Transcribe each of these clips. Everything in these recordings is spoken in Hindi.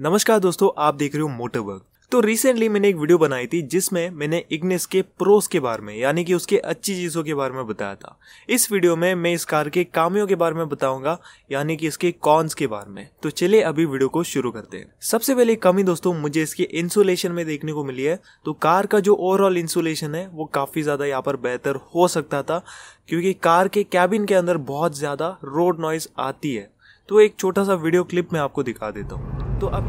नमस्कार दोस्तों आप देख रहे हो मोटरवर्क तो रिसेंटली मैंने एक वीडियो बनाई थी जिसमें मैंने इग्निस के प्रोस के बारे में यानी कि उसके अच्छी चीज़ों के बारे में बताया था इस वीडियो में मैं इस कार के कामियों के बारे में बताऊंगा यानी कि इसके कॉन्स के बारे में तो चलिए अभी वीडियो को शुरू करते हैं सबसे पहले कमी दोस्तों मुझे इसके इंसुलेशन में देखने को मिली है तो कार का जो ओवरऑल इंसुलेशन है वो काफ़ी ज़्यादा यहाँ पर बेहतर हो सकता था क्योंकि कार के कैबिन के अंदर बहुत ज़्यादा रोड नॉइज़ आती है तो एक छोटा सा वीडियो क्लिप मैं आपको दिखा देता हूँ तो अब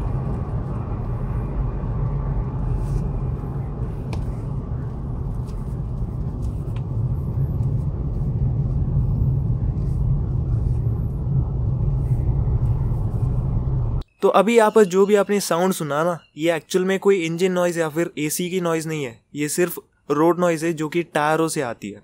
तो अभी यहाँ पर जो भी आपने साउंड सुना ना ये एक्चुअल में कोई इंजन नॉइज़ या फिर एसी की नॉइज़ नहीं है ये सिर्फ रोड नॉइज़ है जो कि टायरों से आती है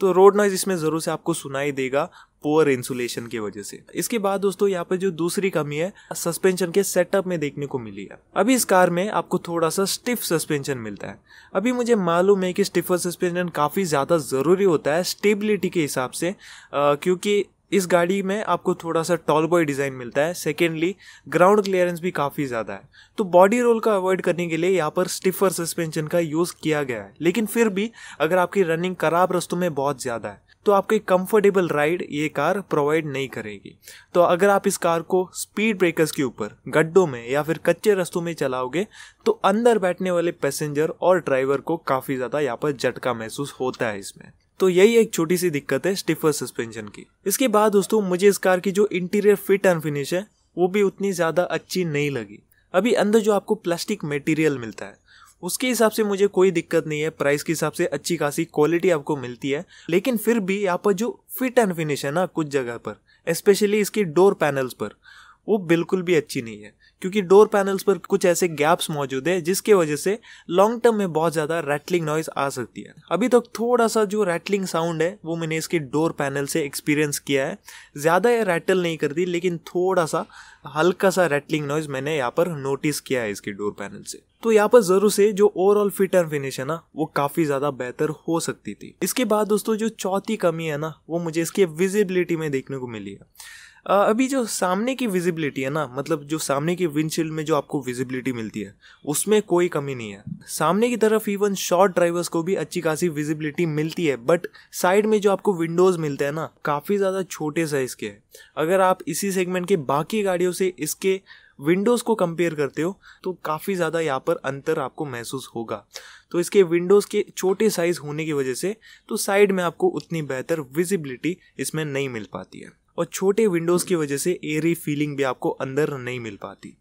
तो रोड नॉइज़ इसमें ज़रूर से आपको सुनाई देगा पोअर इंसुलेशन की वजह से इसके बाद दोस्तों यहाँ पे जो दूसरी कमी है सस्पेंशन के सेटअप में देखने को मिली है अभी इस कार में आपको थोड़ा सा स्टिफ सस्पेंशन मिलता है अभी मुझे मालूम है कि स्टिफर सस्पेंशन काफ़ी ज़्यादा ज़रूरी होता है स्टेबिलिटी के हिसाब से क्योंकि इस गाड़ी में आपको थोड़ा सा टॉल बॉय डिज़ाइन मिलता है सेकेंडली ग्राउंड क्लियरेंस भी काफ़ी ज़्यादा है तो बॉडी रोल का अवॉइड करने के लिए यहाँ पर स्टिफर सस्पेंशन का यूज़ किया गया है लेकिन फिर भी अगर आपकी रनिंग खराब रस्तों में बहुत ज़्यादा है तो आपको एक कंफर्टेबल राइड ये कार प्रोवाइड नहीं करेगी तो अगर आप इस कार को स्पीड ब्रेकर्स के ऊपर गड्ढों में या फिर कच्चे रस्तों में चलाओगे तो अंदर बैठने वाले पैसेंजर और ड्राइवर को काफ़ी ज़्यादा यहाँ पर झटका महसूस होता है इसमें तो यही एक छोटी सी दिक्कत है स्टिफर सस्पेंशन की इसके बाद दोस्तों मुझे इस कार की जो इंटीरियर फिट एंड फिनिश है वो भी उतनी ज़्यादा अच्छी नहीं लगी अभी अंदर जो आपको प्लास्टिक मटेरियल मिलता है उसके हिसाब से मुझे कोई दिक्कत नहीं है प्राइस के हिसाब से अच्छी खासी क्वालिटी आपको मिलती है लेकिन फिर भी यहाँ पर जो फिट एंड फिनिश है ना कुछ जगह पर स्पेशली इसकी डोर पैनल्स पर वो बिल्कुल भी अच्छी नहीं है क्योंकि डोर पैनल्स पर कुछ ऐसे गैप्स मौजूद है जिसके वजह से लॉन्ग टर्म में बहुत ज़्यादा रैटलिंग नॉइज आ सकती है अभी तक तो थोड़ा सा जो रैटलिंग साउंड है वो मैंने इसके डोर पैनल से एक्सपीरियंस किया है ज़्यादा यह रैटल नहीं करती लेकिन थोड़ा सा हल्का सा रैटलिंग नॉइज मैंने यहाँ पर नोटिस किया है इसके डोर पैनल से तो यहाँ पर जरूर से जो ओवरऑल फिट एंड फिनिश है ना वो काफी ज्यादा बेहतर हो सकती थी इसके बाद दोस्तों जो चौथी कमी है ना वो मुझे इसकी विजिबिलिटी में देखने को मिली है अभी जो सामने की विजिबिलिटी है ना मतलब जो सामने की विंडशील्ड में जो आपको विजिबिलिटी मिलती है उसमें कोई कमी नहीं है सामने की तरफ इवन शॉर्ट ड्राइवर्स को भी अच्छी खासी विजिबिलिटी मिलती है बट साइड में जो आपको विंडोज़ मिलते हैं ना काफ़ी ज़्यादा छोटे साइज़ के हैं अगर आप इसी सेगमेंट के बाकी गाड़ियों से इसके विंडोज़ को कंपेयर करते हो तो काफ़ी ज़्यादा यहाँ पर अंतर आपको महसूस होगा तो इसके विंडोज़ के छोटे साइज़ होने की वजह से तो साइड में आपको उतनी बेहतर विजिबिलिटी इसमें नहीं मिल पाती है और छोटे विंडोज़ की वजह से एयरी फीलिंग भी आपको अंदर नहीं मिल पाती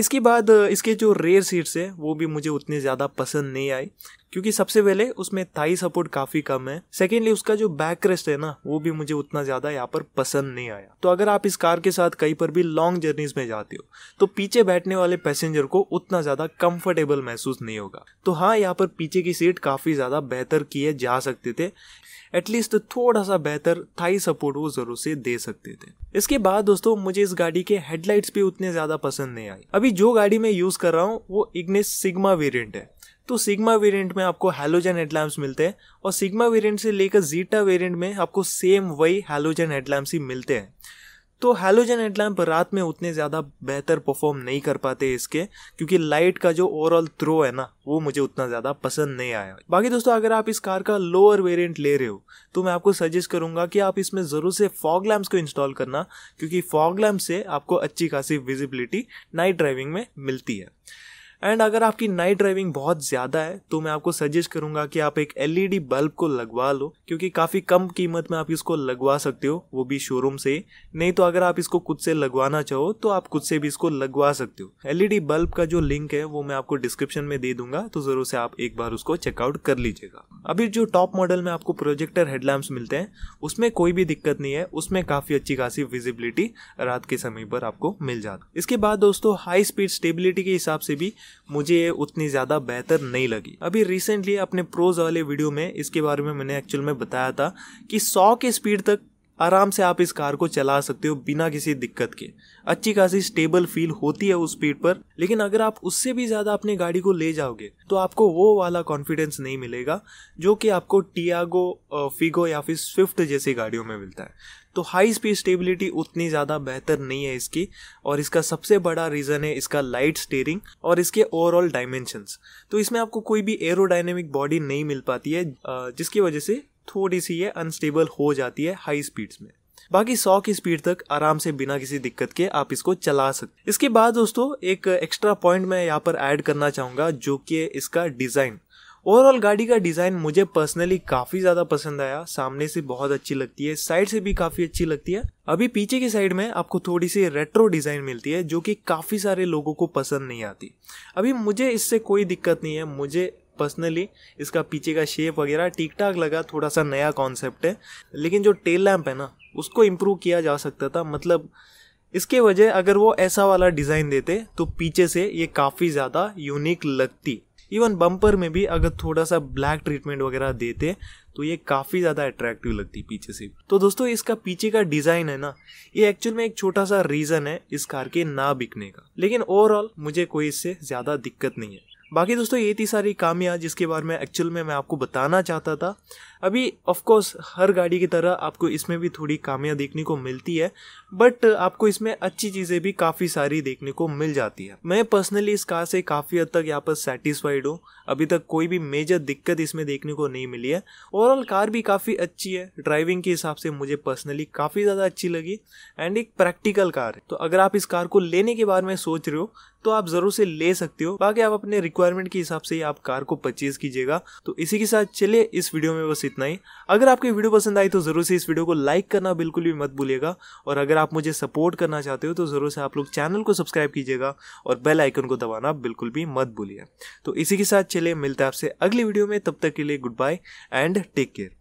इसके बाद इसके जो रेयर सीट्स हैं वो भी मुझे उतने ज़्यादा पसंद नहीं आई क्योंकि सबसे पहले उसमें थाई सपोर्ट काफी कम है सेकेंडली उसका जो बैक रेस्ट है ना वो भी मुझे उतना ज्यादा यहाँ पर पसंद नहीं आया तो अगर आप इस कार के साथ कहीं पर भी लॉन्ग जर्नीज में जाते हो तो पीछे बैठने वाले पैसेंजर को उतना ज्यादा कंफर्टेबल महसूस नहीं होगा तो हाँ यहाँ पर पीछे की सीट काफी ज्यादा बेहतर किए जा सकते थे एटलीस्ट थोड़ा सा बेहतर थाई सपोर्ट वो जरूर से दे सकते थे इसके बाद दोस्तों मुझे इस गाड़ी के हेडलाइट्स भी उतने ज्यादा पसंद नहीं आई अभी जो गाड़ी मैं यूज कर रहा हूँ वो इग्नेस सिग्मा वेरियंट है तो सिग्मा वेरिएंट में आपको हेलोजन हेडलैम्प्स मिलते हैं और सिग्मा वेरिएंट से लेकर जीटा वेरिएंट में आपको सेम वही हेलोजन हेडलैम्प्स ही मिलते हैं तो हेलोजन हेडलैम्प रात में उतने ज़्यादा बेहतर परफॉर्म नहीं कर पाते इसके क्योंकि लाइट का जो ओवरऑल थ्रो है ना वो मुझे उतना ज़्यादा पसंद नहीं आया बाकी दोस्तों अगर आप इस कार का लोअर वेरिएंट ले रहे हो तो मैं आपको सजेस्ट करूंगा कि आप इसमें ज़रूर से फॉग लैम्प्स को इंस्टॉल करना क्योंकि फॉग लैम्प से आपको अच्छी खासी विजिबिलिटी नाइट ड्राइविंग में मिलती है एंड अगर आपकी नाइट ड्राइविंग बहुत ज़्यादा है तो मैं आपको सजेस्ट करूंगा कि आप एक एलईडी बल्ब e को लगवा लो क्योंकि काफ़ी कम कीमत में आप इसको लगवा सकते हो वो भी शोरूम से नहीं तो अगर आप इसको खुद से लगवाना चाहो तो आप खुद से भी इसको लगवा सकते हो एलईडी बल्ब e का जो लिंक है वो मैं आपको डिस्क्रिप्शन में दे दूंगा तो ज़रूर से आप एक बार उसको चेकआउट कर लीजिएगा अभी जो टॉप मॉडल में आपको प्रोजेक्टर हेडलैम्प्स मिलते हैं उसमें कोई भी दिक्कत नहीं है उसमें काफ़ी अच्छी खासी विजिबिलिटी रात के समय पर आपको मिल जाता इसके बाद दोस्तों हाई स्पीड स्टेबिलिटी के हिसाब से भी मुझे ये उतनी ज़्यादा बेहतर नहीं लगी अभी रिसेंटली अपने प्रोज वाले वीडियो में इसके बारे में मैंने एक्चुअल में बताया था कि सौ के स्पीड तक आराम से आप इस कार को चला सकते हो बिना किसी दिक्कत के अच्छी खासी स्टेबल फील होती है उस स्पीड पर लेकिन अगर आप उससे भी ज़्यादा अपने गाड़ी को ले जाओगे तो आपको वो वाला कॉन्फिडेंस नहीं मिलेगा जो कि आपको टियागो फिगो या फिर स्विफ्ट जैसी गाड़ियों में मिलता है तो हाई स्पीड स्टेबिलिटी उतनी ज़्यादा बेहतर नहीं है इसकी और इसका सबसे बड़ा रीज़न है इसका लाइट स्टेयरिंग और इसके ओवरऑल डायमेंशन तो इसमें आपको कोई भी एरोडाइनेमिक बॉडी नहीं मिल पाती है जिसकी वजह से थोड़ी सी ये अनस्टेबल हो जाती है हाई स्पीड्स में बाकी सौ की स्पीड तक आराम से बिना किसी दिक्कत के आप इसको चला सकते इसके बाद दोस्तों एक एक्स्ट्रा पॉइंट मैं यहाँ पर ऐड करना चाहूंगा जो कि इसका डिज़ाइन ओवरऑल गाड़ी का डिज़ाइन मुझे पर्सनली काफ़ी ज़्यादा पसंद आया सामने से बहुत अच्छी लगती है साइड से भी काफ़ी अच्छी लगती है अभी पीछे की साइड में आपको थोड़ी सी रेट्रो डिज़ाइन मिलती है जो कि काफ़ी सारे लोगों को पसंद नहीं आती अभी मुझे इससे कोई दिक्कत नहीं है मुझे पर्सनली इसका पीछे का शेप वगैरह ठीक ठाक लगा थोड़ा सा नया कॉन्सेप्ट है लेकिन जो टेल लैम्प है ना उसको इम्प्रूव किया जा सकता था मतलब इसके वजह अगर वो ऐसा वाला डिज़ाइन देते तो पीछे से ये काफ़ी ज़्यादा यूनिक लगती इवन बम्पर में भी अगर थोड़ा सा ब्लैक ट्रीटमेंट वगैरह देते तो ये काफ़ी ज़्यादा अट्रैक्टिव लगती पीछे से तो दोस्तों इसका पीछे का डिज़ाइन है ना ये एक्चुअल में एक छोटा सा रीज़न है इस कार के ना बिकने का लेकिन ओवरऑल मुझे कोई इससे ज़्यादा दिक्कत नहीं है बाकी दोस्तों ये थी सारी कामियाँ जिसके बारे में एक्चुअल में मैं आपको बताना चाहता था अभी ऑफ कोर्स हर गाड़ी की तरह आपको इसमें भी थोड़ी कामियाँ देखने को मिलती है बट आपको इसमें अच्छी चीज़ें भी काफ़ी सारी देखने को मिल जाती है मैं पर्सनली इस कार से काफ़ी हद तक यहाँ पर सेटिस्फाइड हूँ अभी तक कोई भी मेजर दिक्कत इसमें देखने को नहीं मिली है ओवरऑल कार भी काफ़ी अच्छी है ड्राइविंग के हिसाब से मुझे पर्सनली काफ़ी ज़्यादा अच्छी लगी एंड एक प्रैक्टिकल कार है तो अगर आप इस कार को लेने के बारे में सोच रहे हो तो आप ज़रूर से ले सकते हो बाकी आप अपने रिक्वायरमेंट के हिसाब से ही आप कार को परचेज कीजिएगा तो इसी के साथ चलिए इस वीडियो में बस इतना ही अगर आपकी वीडियो पसंद आई तो ज़रूर से इस वीडियो को लाइक करना बिल्कुल भी मत भूलिएगा और अगर आप मुझे सपोर्ट करना चाहते हो तो ज़रूर से आप लोग चैनल को सब्सक्राइब कीजिएगा और बेल आइकन को दबाना बिल्कुल भी मत भूलिए तो इसी के साथ चलिए मिलते हैं आपसे अगली वीडियो में तब तक के लिए good bye and take care